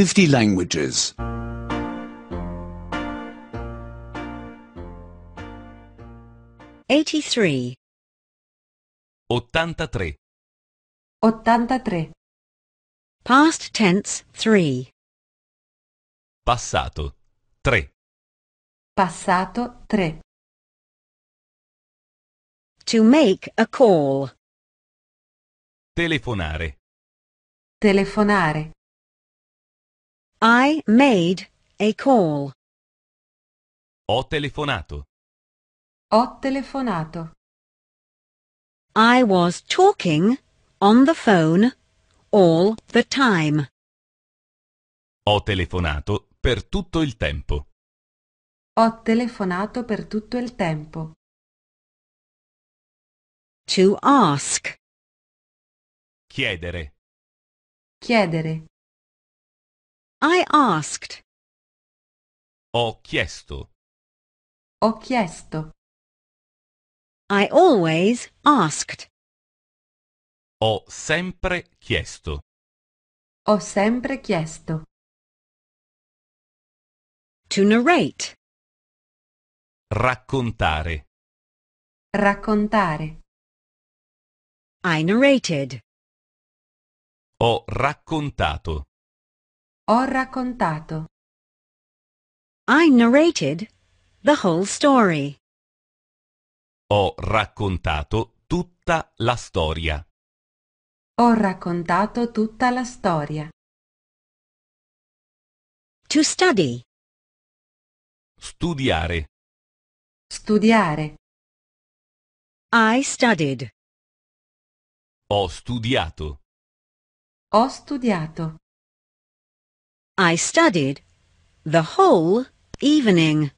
50 languages. Eighty-three. 83. 83. Past tense 3. Passato 3. Passato 3. To make a call. Telefonare. Telefonare. I made a call. Ho telefonato. Ho telefonato. I was talking on the phone all the time. Ho telefonato per tutto il tempo. Ho telefonato per tutto il tempo. To ask. Chiedere. Chiedere. I asked. Ho chiesto. Ho chiesto. I always asked. Ho sempre chiesto. Ho sempre chiesto. To narrate. Raccontare. Raccontare. I narrated. Ho raccontato. Ho raccontato. I narrated the whole story. Ho raccontato tutta la storia. Ho raccontato tutta la storia. To study. Studiare. Studiare. I studied. Ho studiato. Ho studiato. I studied the whole evening.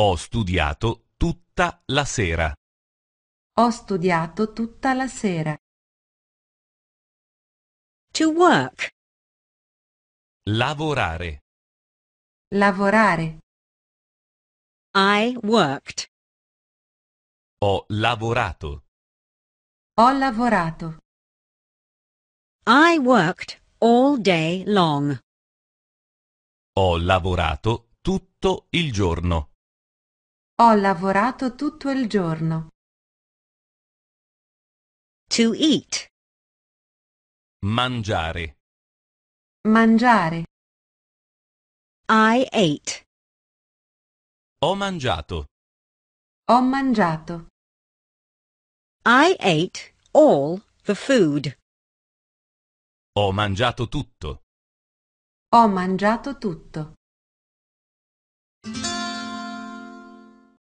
Ho studiato tutta la sera. Ho studiato tutta la sera. To work. Lavorare. Lavorare. I worked. Ho lavorato. Ho lavorato. I worked all day long. Ho lavorato tutto il giorno. Ho lavorato tutto il giorno. To eat. Mangiare. Mangiare. I ate. Ho mangiato. Ho mangiato. I ate all the food. Ho mangiato tutto. Ho mangiato tutto.